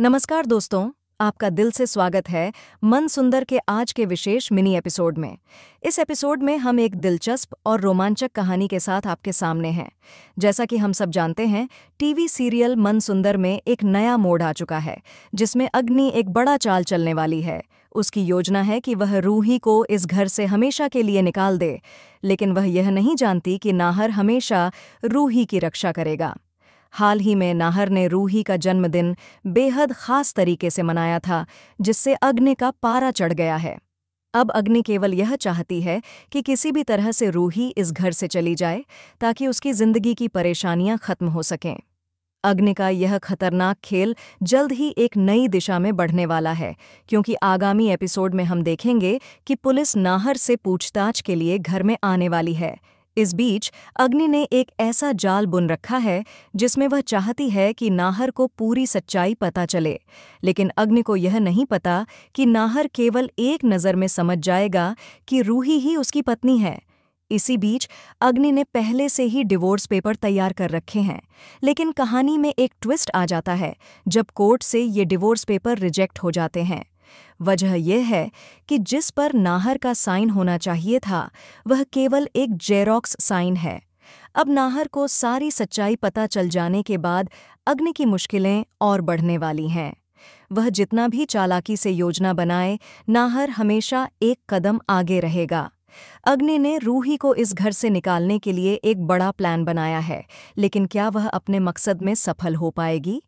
नमस्कार दोस्तों आपका दिल से स्वागत है मन सुंदर के आज के विशेष मिनी एपिसोड में इस एपिसोड में हम एक दिलचस्प और रोमांचक कहानी के साथ आपके सामने हैं जैसा कि हम सब जानते हैं टीवी सीरियल मन सुंदर में एक नया मोड़ आ चुका है जिसमें अग्नि एक बड़ा चाल चलने वाली है उसकी योजना है कि वह रूही को इस घर से हमेशा के लिए निकाल दे लेकिन वह यह नहीं जानती कि नाहर हमेशा रूही की रक्षा करेगा हाल ही में नाहर ने रूही का जन्मदिन बेहद खास तरीके से मनाया था जिससे अग्नि का पारा चढ़ गया है अब अग्नि केवल यह चाहती है कि किसी भी तरह से रूही इस घर से चली जाए ताकि उसकी जिंदगी की परेशानियां खत्म हो सकें अग्नि का यह खतरनाक खेल जल्द ही एक नई दिशा में बढ़ने वाला है क्योंकि आगामी एपिसोड में हम देखेंगे कि पुलिस नाहर से पूछताछ के लिए घर में आने वाली है इस बीच अग्नि ने एक ऐसा जाल बुन रखा है जिसमें वह चाहती है कि नाहर को पूरी सच्चाई पता चले लेकिन अग्नि को यह नहीं पता कि नाहर केवल एक नज़र में समझ जाएगा कि रूही ही उसकी पत्नी है इसी बीच अग्नि ने पहले से ही डिवोर्स पेपर तैयार कर रखे हैं लेकिन कहानी में एक ट्विस्ट आ जाता है जब कोर्ट से ये डिवोर्स पेपर रिजेक्ट हो जाते हैं वजह यह है कि जिस पर नाहर का साइन होना चाहिए था वह केवल एक जेरोक्स साइन है अब नाहर को सारी सच्चाई पता चल जाने के बाद अग्नि की मुश्किलें और बढ़ने वाली हैं वह जितना भी चालाकी से योजना बनाए नाहर हमेशा एक कदम आगे रहेगा अग्नि ने रूही को इस घर से निकालने के लिए एक बड़ा प्लान बनाया है लेकिन क्या वह अपने मकसद में सफल हो पाएगी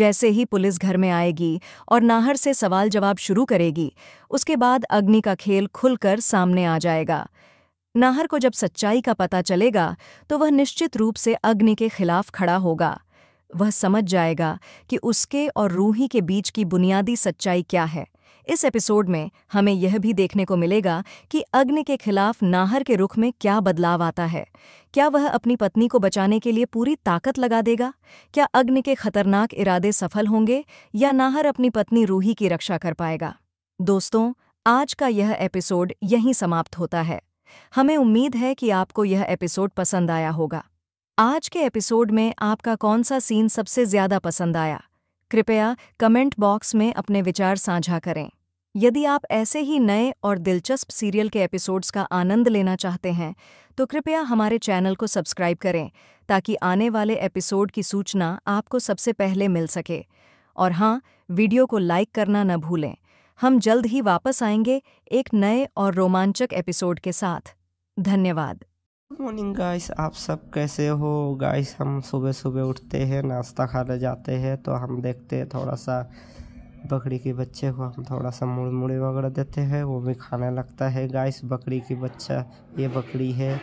जैसे ही पुलिस घर में आएगी और नाहर से सवाल जवाब शुरू करेगी उसके बाद अग्नि का खेल खुलकर सामने आ जाएगा नाहर को जब सच्चाई का पता चलेगा तो वह निश्चित रूप से अग्नि के खिलाफ खड़ा होगा वह समझ जाएगा कि उसके और रूही के बीच की बुनियादी सच्चाई क्या है इस एपिसोड में हमें यह भी देखने को मिलेगा कि अग्नि के खिलाफ नाहर के रुख में क्या बदलाव आता है क्या वह अपनी पत्नी को बचाने के लिए पूरी ताकत लगा देगा क्या अग्नि के खतरनाक इरादे सफल होंगे या नाहर अपनी पत्नी रूही की रक्षा कर पाएगा दोस्तों आज का यह एपिसोड यहीं समाप्त होता है हमें उम्मीद है कि आपको यह एपिसोड पसंद आया होगा आज के एपिसोड में आपका कौन सा सीन सबसे ज्यादा पसंद आया कृपया कमेंट बॉक्स में अपने विचार साझा करें यदि आप ऐसे ही नए और दिलचस्प सीरियल के एपिसोड्स का आनंद लेना चाहते हैं तो कृपया हमारे चैनल को सब्सक्राइब करें ताकि आने वाले एपिसोड की सूचना आपको सबसे पहले मिल सके और हाँ वीडियो को लाइक करना न भूलें हम जल्द ही वापस आएंगे एक नए और रोमांचक एपिसोड के साथ धन्यवाद मॉर्निंग गाइस आप सब कैसे हो गाइस हम सुबह सुबह उठते हैं नाश्ता खाने जाते हैं तो हम देखते हैं थोड़ा सा बकरी के बच्चे को हम थोड़ा सा मुड़े वगैरह देते हैं वो भी खाने लगता है गाइस बकरी की बच्चा ये बकरी है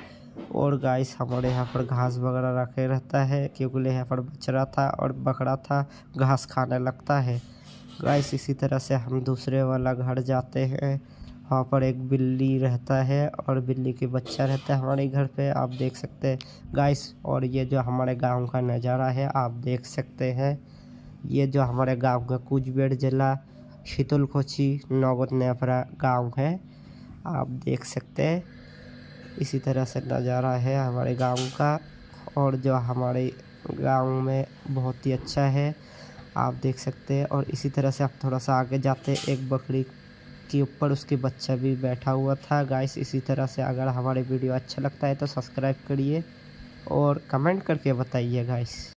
और गाइस हमारे यहाँ पर घास वगैरह रखे रहता है क्योंकि यहाँ पर बछड़ा था और बकरा था घास खाने लगता है गाइस इसी तरह से हम दूसरे वाला घर जाते हैं वहाँ पर एक बिल्ली रहता है और बिल्ली के बच्चा रहता है हमारे घर पे आप देख सकते हैं गाइस और ये जो हमारे गांव का नज़ारा है आप देख सकते हैं ये जो हमारे गांव का कूचबेड़ जिला शीतुलखोची नौगत नेपरा गाँव है आप देख सकते हैं इसी तरह से नज़ारा है हमारे गाँव का और जो हमारे गाँव में बहुत ही अच्छा है आप देख सकते हैं और इसी तरह से आप थोड़ा सा आगे जाते हैं एक बकरी के ऊपर उसके बच्चा भी बैठा हुआ था गाइस इसी तरह से अगर हमारे वीडियो अच्छा लगता है तो सब्सक्राइब करिए और कमेंट करके बताइए गाइस